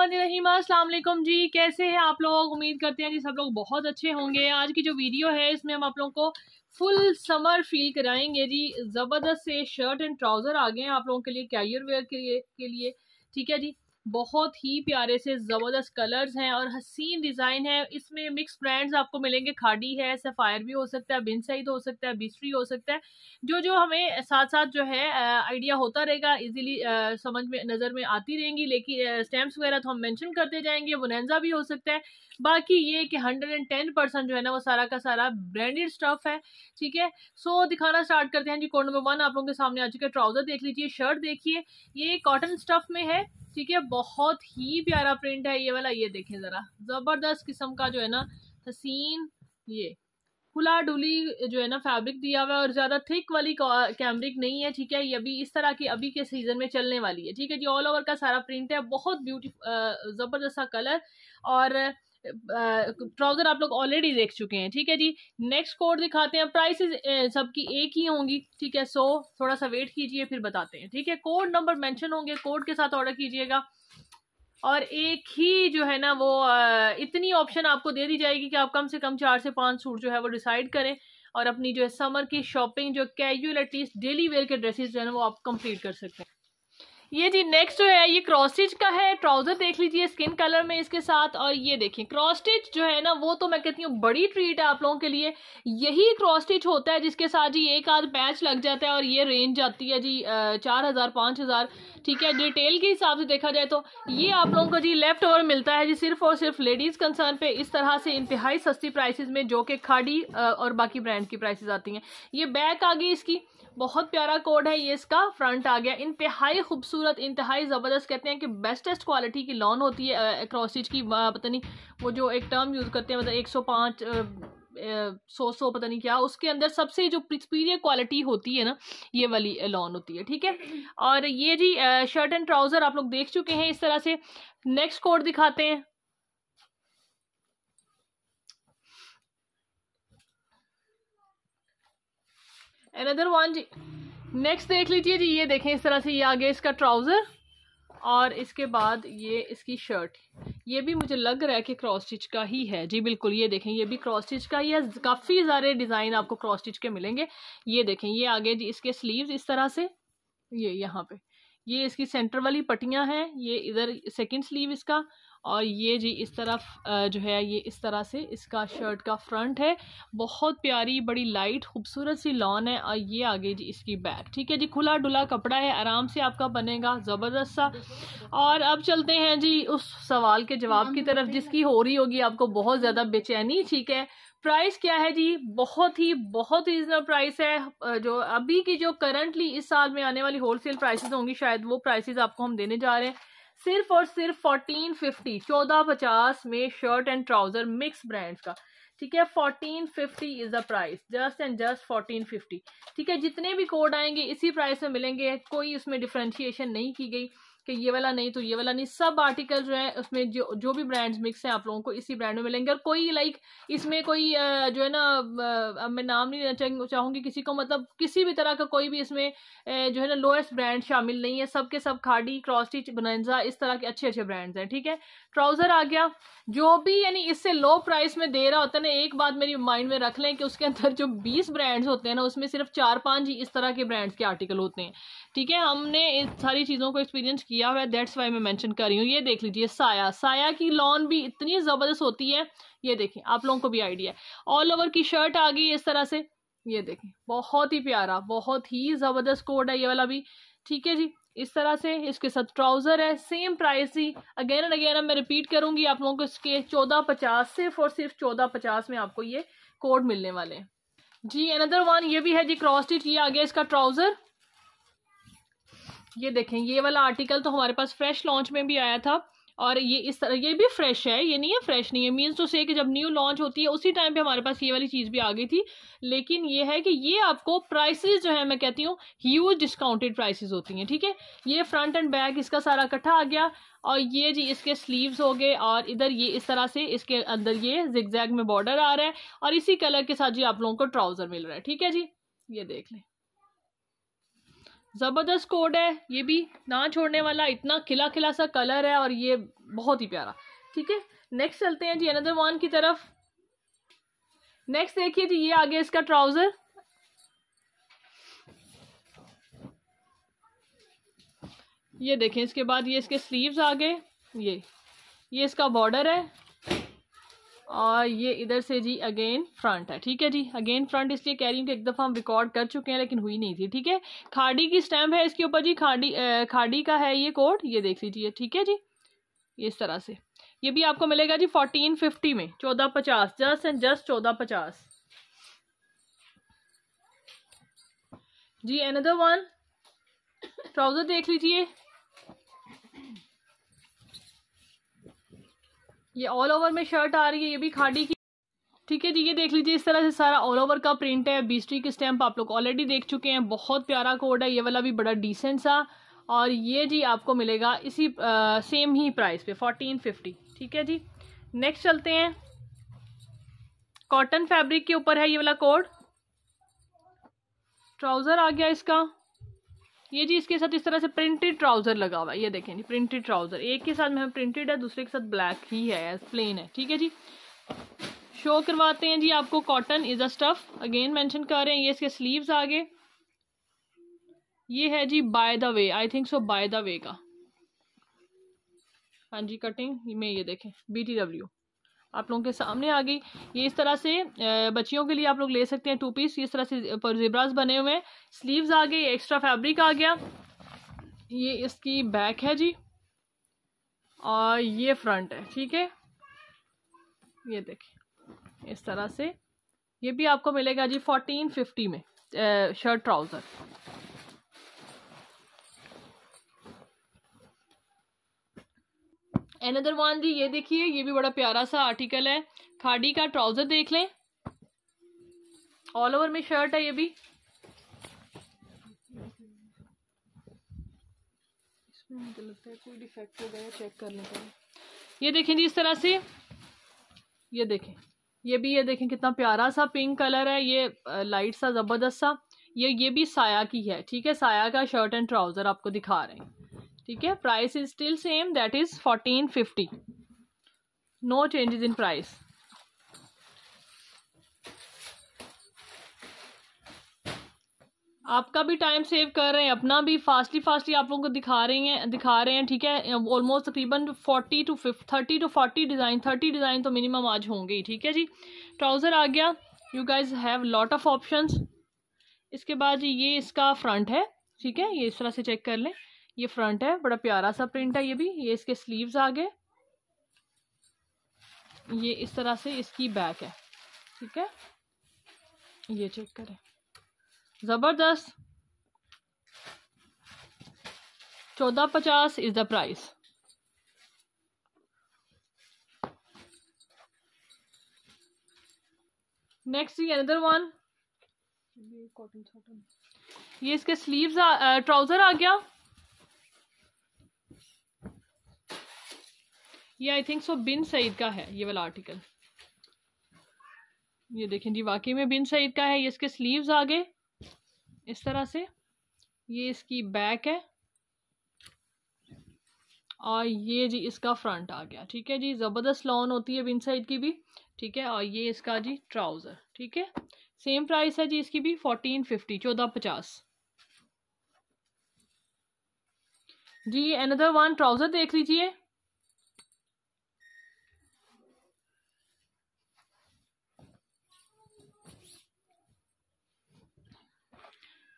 अस्सलाम जी कैसे हैं आप लोग उम्मीद करते हैं जी सब लोग बहुत अच्छे होंगे आज की जो वीडियो है इसमें हम आप लोगों को फुल समर फील कराएंगे जी ज़बरदस्त से शर्ट एंड ट्राउज़र आ गए हैं आप लोगों के लिए कैरियर वेयर के लिए के लिए ठीक है जी बहुत ही प्यारे से ज़बरदस्त कलर्स हैं और हसीन डिज़ाइन है इसमें मिक्स ब्रांड्स आपको मिलेंगे खाडी है सफ़ायर भी हो सकता है बिनसाइड हो सकता है बिस्ट्री हो सकता है जो जो हमें साथ साथ जो है आइडिया होता रहेगा इजीली समझ में नज़र में आती रहेंगी लेकिन स्टैम्प्स वगैरह तो हम मैंशन करते जाएंगे वनजा भी हो सकता है बाकी ये कि हंड्रेड एंड टेन परसेंट जो है ना वो सारा का सारा ब्रांडेड स्टफ़ है ठीक है सो दिखाना स्टार्ट करते हैं जी कोड नंबर वन आप लोगों के सामने आ चुके ट्राउज़र देख लीजिए शर्ट देखिए ये कॉटन स्टफ़ में है ठीक है बहुत ही प्यारा प्रिंट है ये वाला ये देखें ज़रा ज़बरदस्त किस्म का जो है ना हसीन ये खुला डुली जो है ना फैब्रिक दिया हुआ है और ज़्यादा थिक वाली कैमरिक नहीं है ठीक है ये अभी इस तरह की अभी के सीज़न में चलने वाली है ठीक है जी ऑल ओवर का सारा प्रिंट है बहुत ब्यूटी ज़बरदस्त सा कलर और ट्राउजर आप लोग ऑलरेडी देख चुके हैं ठीक है जी नेक्स्ट कोड दिखाते हैं प्राइसेस सबकी एक ही होंगी ठीक है सो थोड़ा सा वेट कीजिए फिर बताते हैं ठीक है कोड नंबर मेंशन होंगे कोड के साथ ऑर्डर कीजिएगा और एक ही जो है ना वो इतनी ऑप्शन आपको दे दी जाएगी कि आप कम से कम चार से पांच सूट जो है वो डिसाइड करें और अपनी जो है समर की शॉपिंग जो कैजुअल एटलीस्ट डेली वेयर के ड्रेसेस जो है ना वो आप कंप्लीट कर सकते हैं ये जी नेक्स्ट जो है ये क्रॉस स्टिच का है ट्राउजर देख लीजिए स्किन कलर में इसके साथ और ये देखिए क्रॉस स्टिच जो है ना वो तो मैं कहती हूँ बड़ी ट्रीट है आप लोगों के लिए यही क्रॉस स्टिच होता है जिसके साथ जी एक आध पैच लग जाता है और ये रेंज जाती है जी चार हज़ार पाँच हज़ार ठीक है डिटेल के हिसाब से देखा जाए तो ये आप लोगों को जी लेफ्ट ओवर मिलता है जी सिर्फ और सिर्फ लेडीज़ कंसर्न पे इस तरह से इंतहाई सस्ती प्राइसिस में जो कि खाड़ी और बाकी ब्रांड की प्राइसिस आती है ये बैक आ गई इसकी बहुत प्यारा कोड है ये इसका फ्रंट आ गया इंतहाई खूबसूरत खूबसूरत इंतहाई ज़बरदस्त कहते हैं कि बेस्टेस्ट क्वालिटी की लॉन होती है क्रॉसिज की पता नहीं वो जो एक टर्म यूज़ करते हैं मतलब एक सौ पाँच सो सो पता नहीं क्या उसके अंदर सबसे जो प्रिस्पीरियर क्वालिटी होती है ना ये वाली लॉन होती है ठीक है और ये जी शर्ट एंड ट्राउज़र आप लोग देख चुके हैं इस तरह से नेक्स्ट कोड दिखाते हैं another one नेक्स्ट देख लीजिए जी ये देखें इस तरह से ये आगे इसका ट्राउज़र और इसके बाद ये इसकी शर्ट ये भी मुझे लग रहा है कि क्रॉस स्टिच का ही है जी बिल्कुल ये देखें ये भी क्रॉस स्टिच का ही है काफ़ी सारे डिज़ाइन आपको क्रॉस स्टिच के मिलेंगे ये देखें ये आगे जी इसके स्लीव्स इस तरह से ये यहाँ पे ये इसकी सेंटर वाली पट्टियाँ हैं ये इधर सेकंड स्लीव इसका और ये जी इस तरफ जो है ये इस तरह से इसका शर्ट का फ्रंट है बहुत प्यारी बड़ी लाइट खूबसूरत सी लॉन है और ये आगे जी इसकी बैक ठीक है जी खुला डुला कपड़ा है आराम से आपका बनेगा ज़बरदस्त सा और अब चलते हैं जी उस सवाल के जवाब की तरफ जिसकी हो रही होगी आपको बहुत ज़्यादा बेचैनी ठीक है प्राइस क्या है जी बहुत ही बहुत रीजनेबल प्राइस है जो अभी की जो करंटली इस साल में आने वाली होलसेल प्राइसेस होंगी शायद वो प्राइसेस आपको हम देने जा रहे हैं सिर्फ और सिर्फ फोर्टीन फिफ्टी चौदह पचास में shirt and trouser mix brands का ठीक है fourteen fifty is the price just and just fourteen fifty ठीक है जितने भी कोड आएंगे इसी प्राइस में मिलेंगे कोई उसमें डिफ्रेंशिएशन नहीं की गई कि ये वाला नहीं तो ये वाला नहीं सब आर्टिकल जो है उसमें जो जो भी ब्रांड्स मिक्स हैं आप लोगों को इसी ब्रांड में मिलेंगे और कोई लाइक इसमें कोई जो है ना मैं नाम नहीं लेना चाहूँगी किसी को मतलब किसी भी तरह का कोई भी इसमें जो है ना लोएस्ट ब्रांड शामिल नहीं है सब के सब खाडी क्रॉसटिच बनजा इस तरह के अच्छे अच्छे ब्रांड्स हैं ठीक है ट्राउज़र आ गया जो भी यानी इससे लो प्राइस में दे रहा होता है ना एक बात मेरी माइंड में रख लें कि उसके अंदर जो बीस ब्रांड्स होते हैं ना उसमें सिर्फ चार पाँच ही इस तरह के ब्रांड्स के आर्टिकल होते हैं ठीक है हमने इस सारी चीज़ों को एक्सपीरियंस किया हुआ है दैट्स वाई मैं मेंशन कर रही हूँ ये देख लीजिए साया साया की लॉन भी इतनी ज़बरदस्त होती है ये देखें आप लोगों को भी आइडिया है ऑल ओवर की शर्ट आ गई इस तरह से ये देखें बहुत ही प्यारा बहुत ही ज़बरदस्त कोड है ये वाला भी ठीक है जी इस तरह से इसके साथ ट्राउज़र है सेम प्राइस ही अगेन एंड अगेन मैं रिपीट करूँगी आप लोगों को इसके चौदह पचास सिर्फ और सिर्फ चौदह पचास में आपको ये कोड मिलने वाले हैं जी अनदर वन ये भी है जी क्रॉस स्टिच ये आ गया इसका ट्राउज़र ये देखें ये वाला आर्टिकल तो हमारे पास फ्रेश लॉन्च में भी आया था और ये इस तरह ये भी फ्रेश है ये नहीं है फ्रेश नहीं है मीन्स तो से कि जब न्यू लॉन्च होती है उसी टाइम पे हमारे पास ये वाली चीज़ भी आ गई थी लेकिन ये है कि ये आपको प्राइसेस जो है मैं कहती हूँ ह्यूज डिस्काउंटेड प्राइसेस होती हैं ठीक है थीके? ये फ्रंट एंड बैक इसका सारा इकट्ठा आ गया और ये जी इसके स्लीव्स हो गए और इधर ये इस तरह से इसके अंदर ये जिगजैग में बॉर्डर आ रहा है और इसी कलर के साथ जी आप लोगों को ट्राउज़र मिल रहा है ठीक है जी ये देख लें ज़बरदस्त कोड है ये भी ना छोड़ने वाला इतना खिला खिला सा कलर है और ये बहुत ही प्यारा ठीक है नेक्स्ट चलते हैं जी अनदर वन की तरफ नेक्स्ट देखिए जी ये आगे इसका ट्राउज़र ये देखें इसके बाद ये इसके स्लीव्स आ गए ये ये इसका बॉर्डर है और ये इधर से जी अगेन फ्रंट है ठीक है जी अगेन फ्रंट इसलिए कह रही हूँ कि एक दफ़ा हम रिकॉर्ड कर चुके हैं लेकिन हुई नहीं थी ठीक है खाड़ी की स्टैम्प है इसके ऊपर जी खाड़ी आ, खाड़ी का है ये कोड ये देख लीजिए ठीक है जी इस तरह से ये भी आपको मिलेगा जी फोर्टीन फिफ्टी में चौदह पचास जस्ट एंड जस्ट चौदह पचास जी अनदर वन ट्राउज़र देख लीजिए ये ऑल ओवर में शर्ट आ रही है ये भी खाड़ी की ठीक है जी ये देख लीजिए इस तरह से सारा ऑल ओवर का प्रिंट है बीस्ट्री की स्टैम्प आप लोग ऑलरेडी देख चुके हैं बहुत प्यारा कोड है ये वाला भी बड़ा डिसेंट सा और ये जी आपको मिलेगा इसी आ, सेम ही प्राइस पे फोर्टीन फिफ्टी ठीक है जी नेक्स्ट चलते हैं कॉटन फैब्रिक के ऊपर है ये वाला कोड ट्राउज़र आ गया इसका ये जी इसके साथ इस तरह से प्रिंटेड ट्राउज़र लगा हुआ है ये देखें जी प्रिंटेड ट्राउज़र एक के साथ में प्रिंटेड है दूसरे के साथ ब्लैक ही है प्लेन है ठीक है जी शो करवाते हैं जी आपको cotton is a stuff again mention कर रहे हैं ये इसके स्लीव्स आगे ये है जी by the way I think so by the way का हाँ जी कटिंग में ये देखें बी टी डब्ल्यू आप लोगों के सामने आ गई ये इस तरह से बच्चियों के लिए आप लोग ले सकते हैं टू पीस इस तरह से पर जेबराज बने हुए हैं स्लीव्स आ गई एक्स्ट्रा फैब्रिक आ गया ये इसकी बैक है जी और ये फ्रंट है ठीक है ये देखिए इस तरह से ये भी आपको मिलेगा जी फोर्टीन फिफ्टी में शर्ट ट्राउज़र एनदर वन जी ये देखिए ये भी बड़ा प्यारा सा आर्टिकल है खाड़ी का ट्राउजर देख लें ऑल ओवर में शर्ट है ये भी चेक ये देखें जी इस तरह से ये देखें ये भी ये देखें कितना प्यारा सा पिंक कलर है ये लाइट सा ज़बरदस्त सा ये ये भी साया की है ठीक है साया का शर्ट एंड ट्राउज़र आपको दिखा रहे हैं ठीक है price is still same that is fourteen fifty no changes in price आपका भी टाइम सेव कर रहे हैं अपना भी फास्टली फास्टली आप लोगों को दिखा रही हैं दिखा रहे हैं ठीक है ऑलमोस्ट तकरीबन forty two fifty thirty two forty design thirty design तो मिनिमम आज होंगे ही ठीक है जी ट्राउज़र आ गया you guys have lot of options इसके बाद ये इसका फ्रंट है ठीक है ये इस तरह से चेक कर लें ये फ्रंट है बड़ा प्यारा सा प्रिंट है ये भी ये इसके स्लीव्स आ गए ये इस तरह से इसकी बैक है ठीक है ये चेक करें ज़बरदस्त चौदह पचास इज़ द प्राइस नेक्स्ट ये अनदर वन ये कॉटन ये इसके स्लीव्स ट्राउज़र आ गया ये आई थिंक सो बिन सईद का है ये वाला आर्टिकल ये देखें जी वाकई में बिन सईद का है ये इसके स्लीव्स आ गए इस तरह से ये इसकी बैक है और ये जी इसका फ्रंट आ गया ठीक है जी ज़बरदस्त लॉन होती है बिन साइड की भी ठीक है और ये इसका जी ट्राउज़र ठीक है सेम प्राइस है जी इसकी भी फोर्टीन फिफ्टी चौदह पचास जी अनदर वन ट्राउज़र देख लीजिए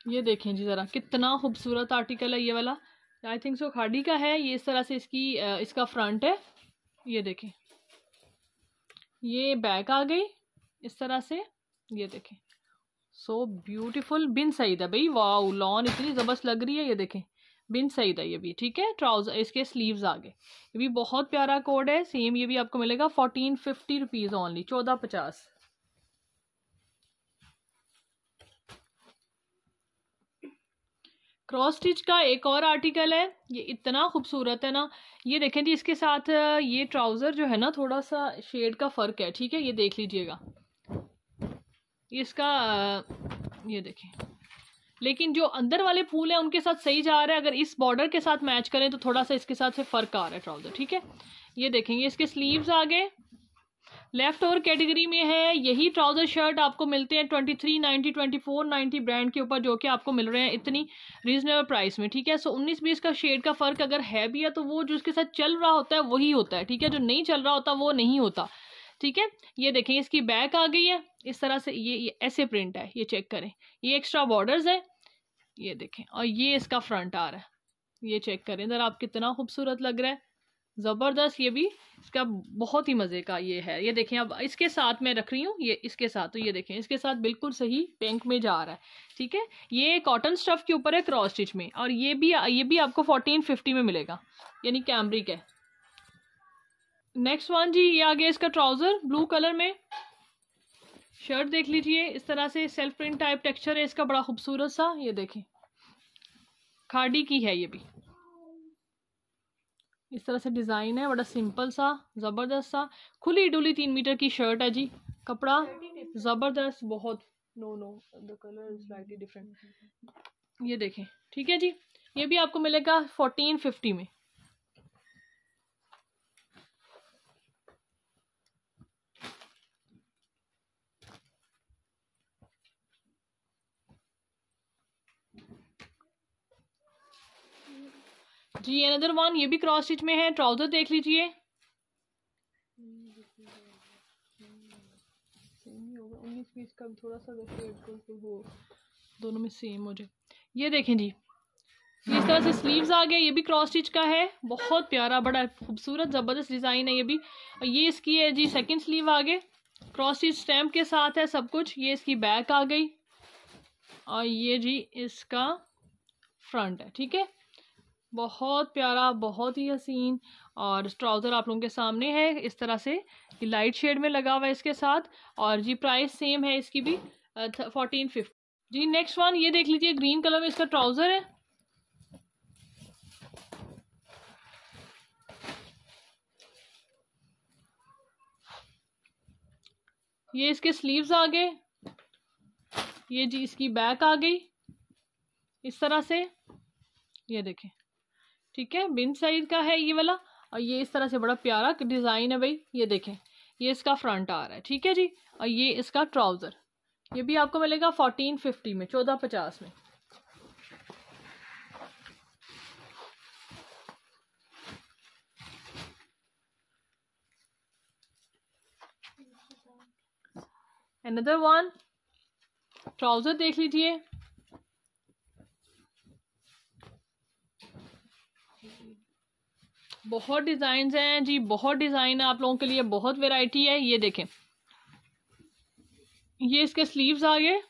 ये देखें जी ज़रा कितना खूबसूरत आर्टिकल है ये वाला आई थिंक सो खाड़ी का है ये इस तरह से इसकी इसका फ्रंट है ये देखें ये बैक आ गई इस तरह से ये देखें सो ब्यूटीफुल बिन सही था भाई वाह लॉन इतनी ज़बरदस्त लग रही है ये देखें बिन सही था ये भी ठीक है ट्राउज़र इसके स्लीव्स आ गए ये भी बहुत प्यारा कोड है सेम ये भी आपको मिलेगा फोर्टीन फिफ्टी रुपीज़ ओनली चौदह पचास क्रॉस स्टिच का एक और आर्टिकल है ये इतना खूबसूरत है ना ये देखें जी इसके साथ ये ट्राउज़र जो है ना थोड़ा सा शेड का फ़र्क है ठीक है ये देख लीजिएगा इसका ये देखें लेकिन जो अंदर वाले फूल हैं उनके साथ सही जा रहा है अगर इस बॉर्डर के साथ मैच करें तो थोड़ा सा इसके साथ से फ़र्क आ रहा है ट्राउज़र ठीक है ये देखेंगे इसके स्लीव्स आ गए लेफ्ट ओवर कैटेगरी में है यही ट्राउज़र शर्ट आपको मिलते हैं twenty three ninety twenty four ninety brand के ऊपर जो कि आपको मिल रहे हैं इतनी रीजनेबल प्राइस में ठीक है सो उन्नीस बीस का शेड का फ़र्क अगर है भी है तो वो जिसके साथ चल रहा होता है वही होता है ठीक है जो नहीं चल रहा होता वो नहीं होता ठीक है ये देखें इसकी बैक आ गई है इस तरह से ये, ये ऐसे प्रिंट है ये चेक करें ये एक्स्ट्रा बॉर्डर्स है ये देखें और ये इसका फ्रंट आ रहा है ये चेक करें जरा आप कितना खूबसूरत लग रहा है ज़बरदस्त ये भी इसका बहुत ही मज़े का ये है ये देखें अब इसके साथ मैं रख रही हूँ ये इसके साथ तो ये देखें इसके साथ बिल्कुल सही पेंक में जा रहा है ठीक है ये कॉटन स्टफ़ के ऊपर है क्रॉस स्टिच में और ये भी ये भी आपको फोर्टीन फिफ्टी में मिलेगा यानी कैमरिक है नेक्स्ट वन जी ये आ गया इसका ट्राउज़र ब्लू कलर में शर्ट देख लीजिए इस तरह से सेल्फ प्रिंट टाइप टेक्स्चर है इसका बड़ा खूबसूरत सा ये देखें खाड़ी की है ये भी इस तरह से डिज़ाइन है बड़ा सिंपल सा ज़बरदस्त सा खुली डुली तीन मीटर की शर्ट है जी कपड़ा ज़बरदस्त बहुत no no the colour is different ये देखें ठीक है जी ये भी आपको मिलेगा फोर्टीन फिफ्टी में जी अनदर वन ये भी क्रॉस स्टिच में है ट्राउजर देख लीजिए थोड़ा सा दोनों में सेम हो जाए ये देखें जी इस तरह से स्लीव्स आ गए ये भी क्रॉस स्टिच का है बहुत प्यारा बड़ा खूबसूरत ज़बरदस्त डिज़ाइन है ये भी ये इसकी है जी सेकंड स्लीव आ गए क्रॉस स्टिच स्टैम्प के साथ है सब कुछ ये इसकी बैक आ गई और ये जी इसका फ्रंट है ठीक है बहुत प्यारा बहुत ही हसीन और ट्राउज़र आप लोगों के सामने है इस तरह से लाइट शेड में लगा हुआ है इसके साथ और जी प्राइस सेम है इसकी भी फोर्टीन फिफ्टी जी नेक्स्ट वन ये देख लीजिए ग्रीन कलर में इसका ट्राउज़र है ये इसके स्लीव्स आ गए ये जी इसकी बैक आ गई इस तरह से ये देखें ठीक है बिन साइज का है ये वाला और ये इस तरह से बड़ा प्यारा डिज़ाइन है भाई ये देखें ये इसका फ्रंट आ रहा है ठीक है जी और ये इसका ट्राउज़र ये भी आपको मिलेगा फोर्टीन फिफ्टी में चौदह पचास में अनदर वन ट्राउज़र देख लीजिए बहुत डिज़ाइन हैं जी बहुत डिज़ाइन है आप लोगों के लिए बहुत वेराइटी है ये देखें ये इसके स्लीव्स आ गए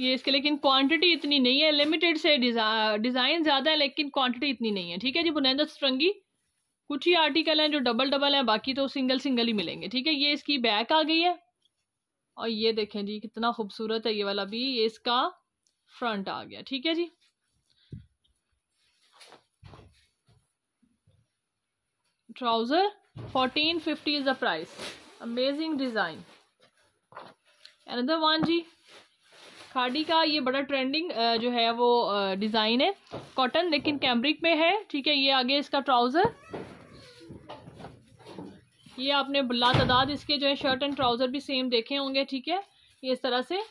ये इसके लेकिन क्वांटिटी इतनी नहीं है लिमिटेड से डिज़ाइन ज़्यादा है लेकिन क्वांटिटी इतनी नहीं है ठीक है जी बुनैदा सतरंगी कुछ ही आर्टिकल हैं जो डबल डबल हैं बाकी तो सिंगल सिंगल ही मिलेंगे ठीक है ये इसकी बैक आ गई है और ये देखें जी कितना खूबसूरत है ये वाला भी ये इसका फ्रंट आ गया ठीक है जी trouser 1450 is the price amazing design another one जी खाड़ी का ये बड़ा ट्रेंडिंग जो है वो डिज़ाइन है कॉटन लेकिन कैम्ब्रिक में है ठीक है ये आगे इसका ट्राउज़र ये आपने बुला तदाद इसके जो है शर्ट एंड ट्राउज़र भी सेम देखे होंगे ठीक है ये इस तरह से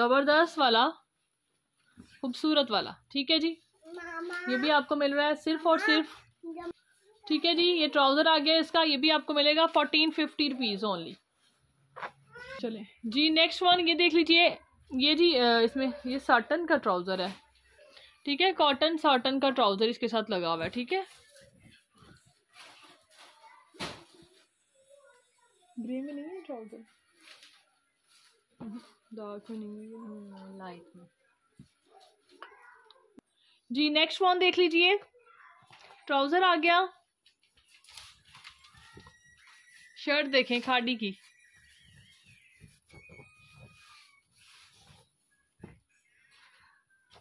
ज़बरदस्त वाला खूबसूरत वाला ठीक है जी ये भी आपको मिल रहा है सिर्फ और सिर्फ ठीक है जी ये ट्राउज़र आ गया इसका ये भी आपको मिलेगा फोर्टीन फिफ्टी रुपीज़ ओनली चले जी नेक्स्ट वन ये देख लीजिए ये जी इसमें ये साटन का ट्राउज़र है ठीक है कॉटन साटन का ट्राउज़र इसके साथ लगा हुआ है ठीक है ग्रे में नहीं है ट्राउज़र डार्क में नहीं लाइट हम्म, में जी नेक्स्ट वन देख लीजिए ट्राउज़र आ गया शर्ट देखें खाड़ी की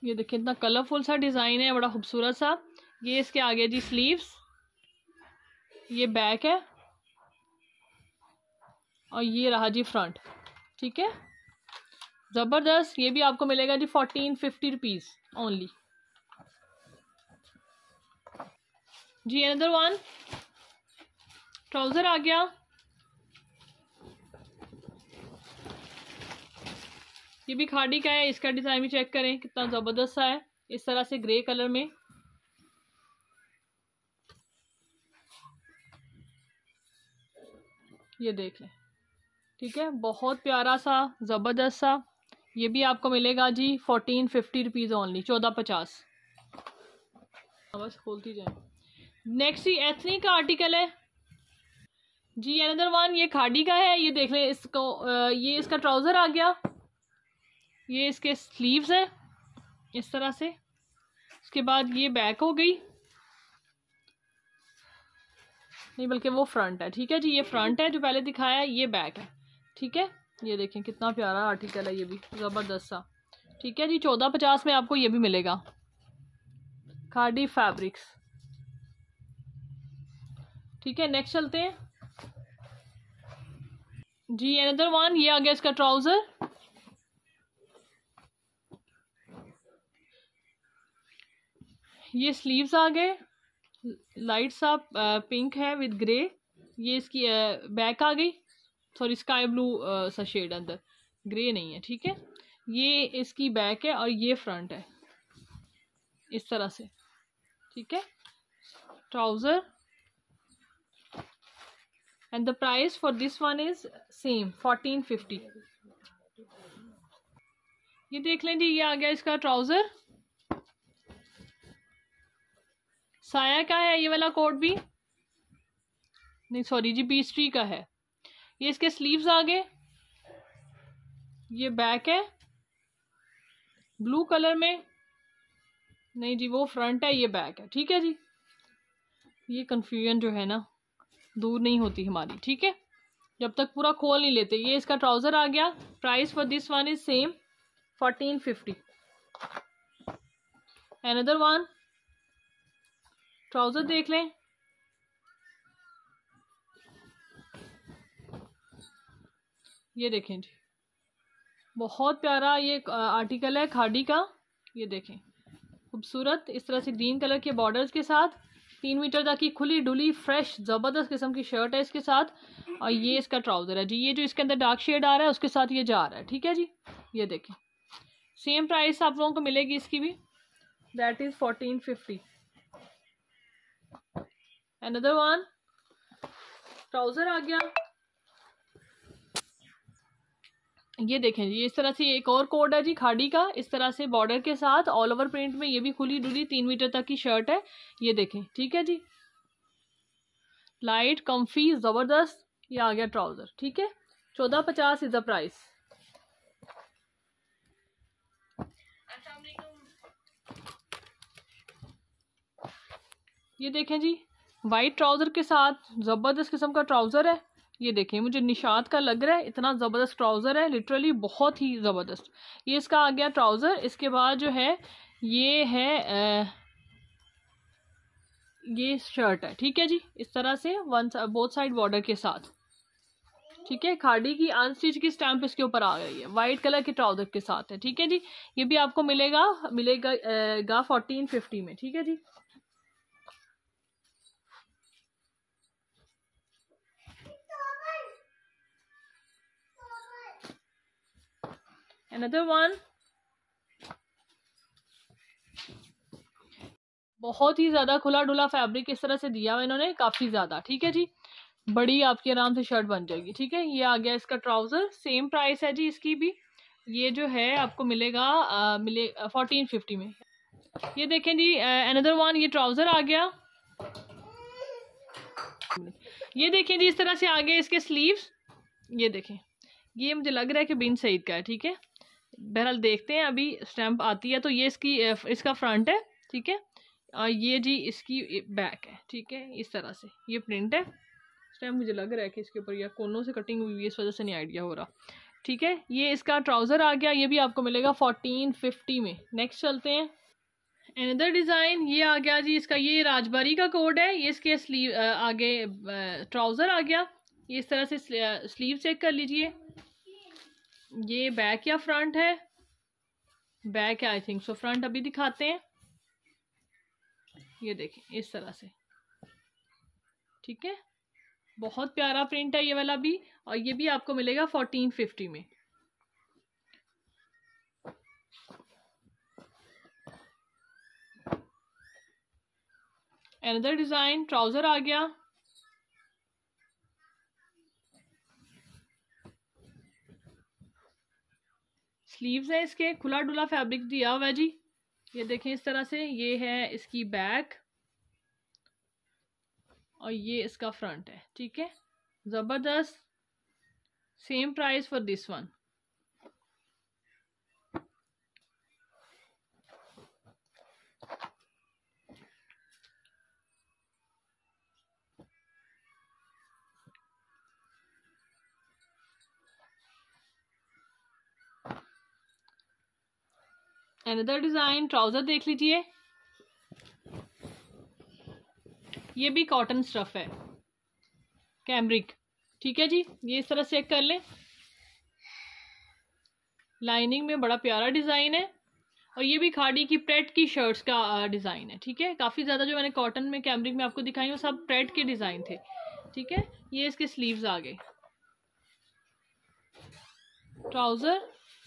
ये देखें इतना कलरफुल सा डिज़ाइन है बड़ा खूबसूरत सा ये इसके आगे जी स्लीव्स ये बैक है और ये रहा जी फ्रंट ठीक है ज़बरदस्त ये भी आपको मिलेगा जी फोर्टीन फिफ्टी रुपीज़ ओनली जी अनदर वन ट्राउज़र आ गया ये भी खाड़ी का है इसका डिज़ाइन भी चेक करें कितना हाँ। ज़बरदस्त सा है इस तरह से ग्रे कलर में ये देख लें ठीक है बहुत प्यारा सा ज़बरदस्त सा ये भी आपको मिलेगा जी फोर्टीन फिफ्टी रुपीज़ ओनली चौदह पचास हाँ, बस खोलती जाए नेक्स्ट ये एथनिक का आर्टिकल है जी अनदर वन ये खाड़ी का है ये देख लें इसको ये इसका ट्राउज़र आ गया ये इसके स्लीव्स है इस तरह से उसके बाद ये बैक हो गई नहीं बल्कि वो फ्रंट है ठीक है जी ये फ्रंट है जो पहले दिखाया ये बैक है ठीक है ये देखें कितना प्यारा आर्टिकल है ये भी ज़बरदस्त सा ठीक है जी चौदह पचास में आपको ये भी मिलेगा खाडी फैब्रिक्स ठीक है नेक्स्ट चलते हैं जी अनदर वन ये आ गया इसका ट्राउज़र ये स्लीव्स आ गए लाइट सा पिंक है विद ग्रे ये इसकी बैक आ गई सॉरी स्काई ब्लू सा शेड अंदर ग्रे नहीं है ठीक है ये इसकी बैक है और ये फ्रंट है इस तरह से ठीक है trouser and the price for this one is same fourteen fifty ये देख लें जी ये आ गया इसका ट्राउज़र साया का है ये वाला कोड भी नहीं सॉरी जी बीस ट्री का है ये इसके स्लीव्स आ गए ये बैक है ब्लू कलर में नहीं जी वो फ्रंट है ये बैक है ठीक है जी ये कन्फ्यूजन जो है ना दूर नहीं होती हमारी ठीक है जब तक पूरा खोल नहीं लेते ये इसका ट्राउज़र आ गया price for this one is same fourteen fifty another one trouser देख लें ये देखें जी बहुत प्यारा ये आर्टिकल है खाडी का ये देखें खूबसूरत इस तरह से ग्रीन कलर के बॉर्डर्स के साथ तीन मीटर तक की खुली डुली फ्रेश ज़बरदस्त किस्म की शर्ट है इसके साथ और ये इसका ट्राउज़र है जी ये जो इसके अंदर डार्क शेड आ रहा है उसके साथ ये जा रहा है ठीक है जी ये देखें सेम प्राइस आप लोगों को मिलेगी इसकी भी that is fourteen fifty another one trouser आ गया ये देखें जी इस तरह से एक और कोड है जी खाड़ी का इस तरह से बॉर्डर के साथ ऑल ओवर प्रिंट में ये भी खुली डुली तीन मीटर तक की शर्ट है ये देखें ठीक है जी लाइट कम्फी ज़बरदस्त ये आ गया ट्राउज़र ठीक है चौदह पचास इज़ द प्राइस ये देखें जी वाइट ट्राउज़र के साथ ज़बरदस्त किस्म का ट्राउज़र है ये देखिए मुझे निशात का लग रहा है इतना ज़बरदस्त ट्राउज़र है लिटरली बहुत ही ज़बरदस्त ये इसका आ गया ट्राउज़र इसके बाद जो है ये है आ, ये शर्ट है ठीक है जी इस तरह से वन बोथ साइड बॉर्डर के साथ ठीक है खाड़ी की अनस्टिच की स्टैंप इसके ऊपर आ गई है वाइट कलर के ट्राउजर के साथ है ठीक है जी ये भी आपको मिलेगा मिलेगा फोर्टीन फिफ्टी में ठीक है जी another one बहुत ही ज़्यादा खुला डुला फैब्रिक इस तरह से दिया हुआ इन्होंने काफ़ी ज़्यादा ठीक है जी बड़ी आपकी आराम से शर्ट बन जाएगी ठीक है ये आ गया इसका ट्राउज़र सेम प्राइस है जी इसकी भी ये जो है आपको मिलेगा आ, मिले फोर्टीन फिफ्टी में ये देखें जी अनदर वन ये ट्राउज़र आ गया ये देखें जी इस तरह से आ गए इसके स्लीव्स ये देखें ये मुझे लग रहा है कि बिन सईद का है ठीक है बहरहाल देखते हैं अभी स्टैम्प आती है तो ये इसकी इसका फ्रंट है ठीक है और ये जी इसकी बैक है ठीक है इस तरह से ये प्रिंट है स्टैम्प मुझे लग रहा है कि इसके ऊपर या कोनों से कटिंग हुई है इस वजह से नहीं आइडिया हो रहा ठीक है ये इसका ट्राउज़र आ गया ये भी आपको मिलेगा फोर्टीन फिफ्टी में नेक्स्ट चलते हैं एनदर डिज़ाइन ये आ गया जी इसका ये राजबारी का कोड है ये इसके स्लीव आगे ट्राउज़र आ गया ये इस तरह से स्लीव चेक कर लीजिए ये बैक या फ्रंट है back I think so front अभी दिखाते हैं ये देखें इस तरह से ठीक है बहुत प्यारा प्रिंट है ये वाला भी और ये भी आपको मिलेगा फोर्टीन फिफ्टी में एनदर डिज़ाइन ट्राउज़र आ गया स्लीव्स है इसके खुला डुला फैब्रिक दिया हुआ है जी ये देखें इस तरह से ये है इसकी बैक और ये इसका फ्रंट है ठीक है ज़बरदस्त same price for this one another design trouser देख लीजिए ये भी कॉटन स्टफ है कैमरिक ठीक है जी ये इस तरह चेक कर लें लाइनिंग में बड़ा प्यारा डिज़ाइन है और ये भी खाड़ी की प्रेट की शर्ट्स का डिज़ाइन है ठीक है काफ़ी ज़्यादा जो मैंने कॉटन में कैमरिक में आपको दिखाई सब प्रेट के डिज़ाइन थे ठीक है ये इसके स्लीव्स आ गए ट्राउज़र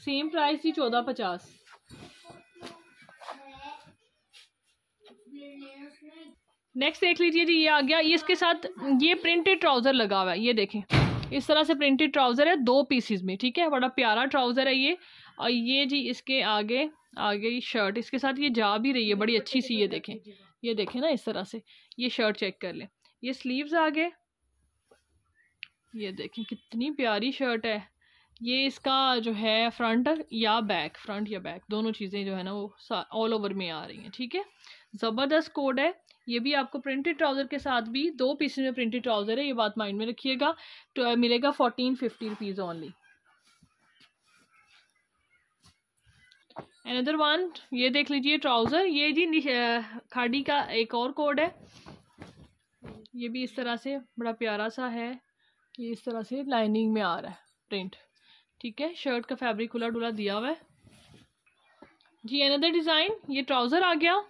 सेम प्राइस ही चौदह पचास नेक्स्ट देख लीजिए जी ये आ गया ये इसके साथ ये प्रिंटेड ट्राउज़र लगा हुआ है ये देखें इस तरह से प्रिंटेड ट्राउज़र है दो पीसीज में ठीक है बड़ा प्यारा ट्राउज़र है ये और ये जी इसके आगे आगे शर्ट इसके साथ ये जा भी रही है बड़ी अच्छी सी ये देखें ये देखें ना इस तरह से ये शर्ट चेक कर लें ये स्लीव्स आ गए ये देखें कितनी प्यारी शर्ट है ये इसका जो है फ्रंट या बैक फ्रंट या बैक दोनों चीज़ें जो है ना वो ऑल ओवर में आ रही हैं ठीक है ज़बरदस्त कोड है ये भी आपको प्रिंटेड ट्राउज़र के साथ भी दो पीसेज में प्रिंटेड ट्राउज़र है ये बात माइंड में रखिएगा तो मिलेगा fourteen fifty rupees only another one ये देख लीजिए ट्राउज़र ये जी खाड़ी का एक और कोड है ये भी इस तरह से बड़ा प्यारा सा है ये इस तरह से लाइनिंग में आ रहा है प्रिंट ठीक है शर्ट का फैब्रिक खुला डुला दिया हुआ है जी अनदर डिज़ाइन ये ट्राउज़र आ गया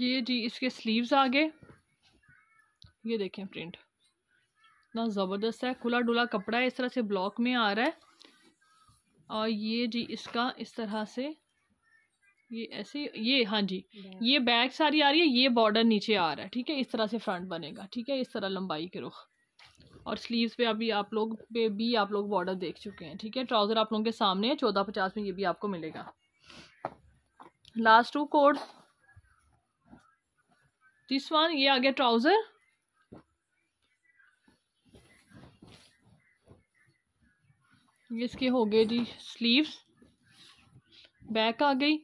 ये जी इसके स्लीव्स आ गए ये देखें प्रिंट इतना ज़बरदस्त है खुला डुला कपड़ा है इस तरह से ब्लॉक में आ रहा है और ये जी इसका इस तरह से ये ऐसे ये हाँ जी ये बैक सारी आ रही है ये बॉर्डर नीचे आ रहा है ठीक है इस तरह से फ्रंट बनेगा ठीक है इस तरह लंबाई के रुख और स्लीव्स पे अभी आप लोग पे भी आप लोग बॉर्डर देख चुके हैं ठीक है ट्राउज़र आप लोगों के सामने है चौदह पचास में ये भी आपको मिलेगा last two codes this one ये आ गया ट्राउज़र इसके हो गए जी स्लीव्स बैक आ गई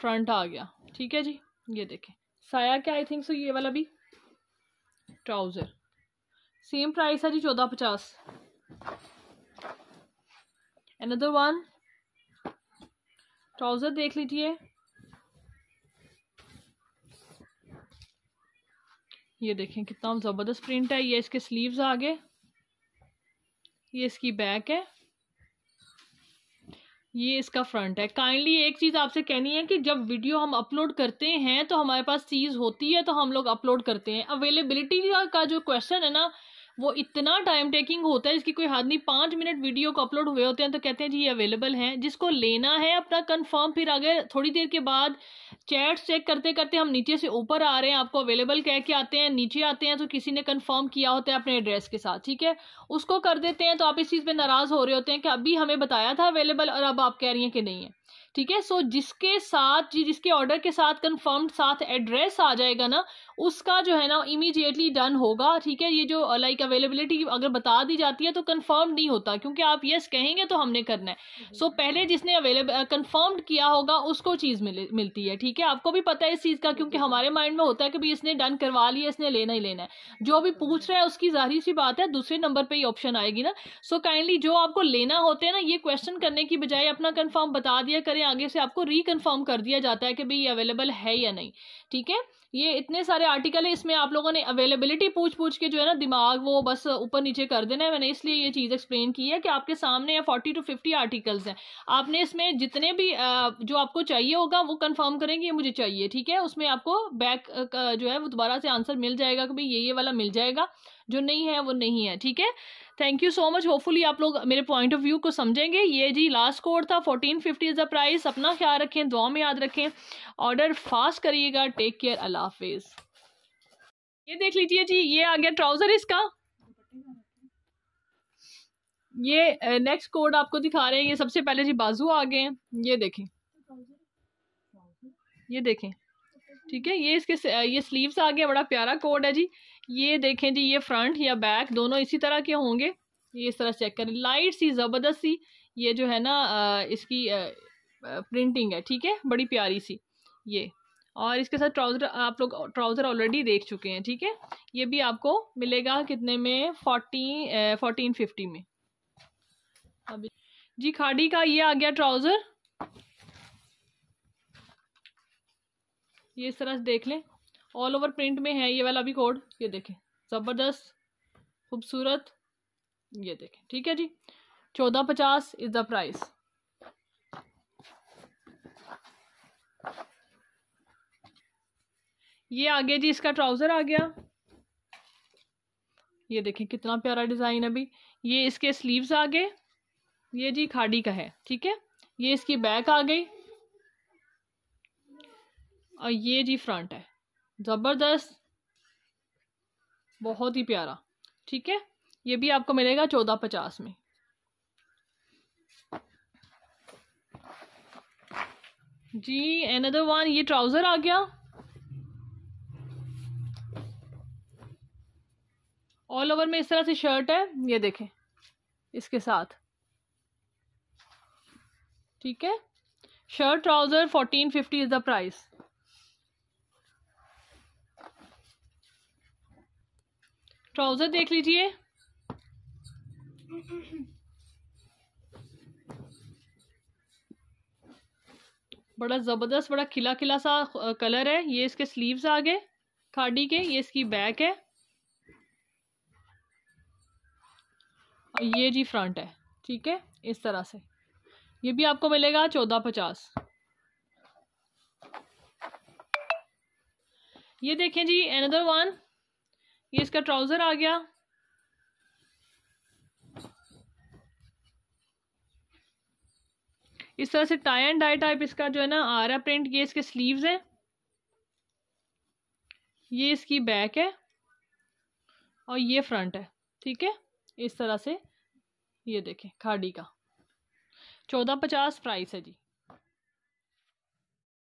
फ्रंट आ गया ठीक है जी ये देखें साया क्या आई थिंक सो ये वाला भी ट्राउज़र सेम प्राइस है जी चौदह पचास एनदर वन ट्राउज़र देख लीजिए ये देखें कितना ज़बरदस्त प्रिंट है ये इसके स्लीव्स आगे ये इसकी बैक है ये इसका फ्रंट है काइंडली एक चीज़ आपसे कहनी है कि जब वीडियो हम अपलोड करते हैं तो हमारे पास चीज़ होती है तो हम लोग अपलोड करते हैं अवेलेबिलिटी का जो क्वेश्चन है ना वो इतना टाइम टेकिंग होता है इसकी कोई हाथ नहीं पाँच मिनट वीडियो को अपलोड हुए होते हैं तो कहते हैं जी ये अवेलेबल हैं जिसको लेना है अपना कन्फर्म फिर अगर थोड़ी देर के बाद चैट चेक करते करते हम नीचे से ऊपर आ रहे हैं आपको अवेलेबल कह के आते हैं नीचे आते हैं तो किसी ने कन्फर्म किया होता है अपने एड्रेस के साथ ठीक है उसको कर देते हैं तो आप इस चीज़ पर नाराज़ हो रहे होते हैं कि अभी हमें बताया था अवेलेबल और अब आप कह रही हैं कि नहीं है ठीक है सो जिसके साथ जिसके ऑर्डर के साथ कन्फर्म साथ एड्रेस आ जाएगा ना उसका जो है ना इमीडिएटली डन होगा ठीक है ये जो लाइक अवेलेबिलिटी अगर बता दी जाती है तो कंफर्म नहीं होता क्योंकि आप यस कहेंगे तो हमने करना है सो हम्म, so, हम्म, पहले हम्म। जिसने अवेलेबल कन्फर्म किया होगा उसको चीज़ मिल, मिलती है ठीक है आपको भी पता है इस चीज़ का क्योंकि हमारे माइंड में होता है कि भाई इसने डन करवा लिया इसने लेना ही लेना है जो भी पूछ रहा है उसकी जाहिर सी बात है दूसरे नंबर पर ही ऑप्शन आएगी ना सो so, काइंडली जो आपको लेना होते हैं ना ये क्वेश्चन करने की बजाय अपना कन्फर्म बता दिया करें आगे से आपको रिकन्फर्म कर दिया जाता है कि भाई ये अवेलेबल है या नहीं ठीक है ये इतने सारे आर्टिकल है इसमें आप लोगों ने अवेलेबिलिटी पूछ पूछ के जो है ना दिमाग वो बस ऊपर नीचे कर देना है मैंने इसलिए ये चीज़ एक्सप्लेन की है कि आपके सामने फोर्टी टू फिफ्टी आर्टिकल्स हैं आपने इसमें जितने भी जो आपको चाहिए होगा वो कन्फर्म करेंगे ये मुझे चाहिए ठीक है उसमें आपको बैक जो है वो दोबारा से आंसर मिल जाएगा कि भाई ये ये वाला मिल जाएगा जो नहीं है वो नहीं है ठीक है thank you so much hopefully आप लोग मेरे पॉइंट ऑफ व्यू को समझेंगे ये जी लास्ट कोड था fourteen fifty is the price अपना ख्याल रखें दुआ में याद रखें ऑर्डर फास्ट करिएगा टेक केयर अल्लाह हाफिज़ ये देख लीजिए जी ये आ गया ट्राउज़र इसका ये नेक्स्ट कोड आपको दिखा रहे हैं ये सबसे पहले जी बाजू आ गए हैं ये देखें ये देखें ठीक है ये इसके ये स्लीव्स आ गए बड़ा प्यारा कोड है जी ये देखें जी ये फ्रंट या बैक दोनों इसी तरह के होंगे ये इस तरह चेक करें लाइट सी ज़बरदस्त सी ये जो है ना इसकी प्रिंटिंग है ठीक है बड़ी प्यारी सी ये और इसके साथ ट्राउज़र आप लोग ट्राउज़र ऑलरेडी देख चुके हैं ठीक है ये भी आपको मिलेगा कितने में फोर्टीन फोर्टीन फिफ्टी में अभी जी खाड़ी का ये आ गया ट्राउज़र ये इस तरह से देख लें ऑल ओवर प्रिंट में है ये वाला भी कोड ये देखें ज़बरदस्त खूबसूरत ये देखें ठीक है जी चौदह पचास इज़ द प्राइस ये आगे जी इसका ट्राउज़र आ गया ये देखें कितना प्यारा डिज़ाइन अभी ये इसके स्लीव्स आ गए ये जी खाड़ी का है ठीक है ये इसकी बैक आ गई और ये जी फ्रंट है ज़बरदस्त बहुत ही प्यारा ठीक है ये भी आपको मिलेगा चौदह पचास में जी अनदर वन ये ट्राउज़र आ गया ऑल ओवर में इस तरह से शर्ट है ये देखें इसके साथ ठीक है shirt trouser fourteen fifty is the price trouser देख लीजिए बड़ा ज़बरदस्त बड़ा खिला खिला सा कलर है ये इसके स्लीव्स आ गए खाड़ी के ये इसकी बैक है और ये जी फ्रंट है ठीक है इस तरह से ये भी आपको मिलेगा चौदह पचास ये देखें जी एनदर वन ये इसका ट्राउज़र आ गया इस तरह से टाई एंड डाई टाइप इसका जो है ना आ रहा प्रिंट ये इसके स्लीव्स हैं ये इसकी बैक है और ये फ्रंट है ठीक है इस तरह से ये देखें खाड़ी का चौदह पचास प्राइस है जी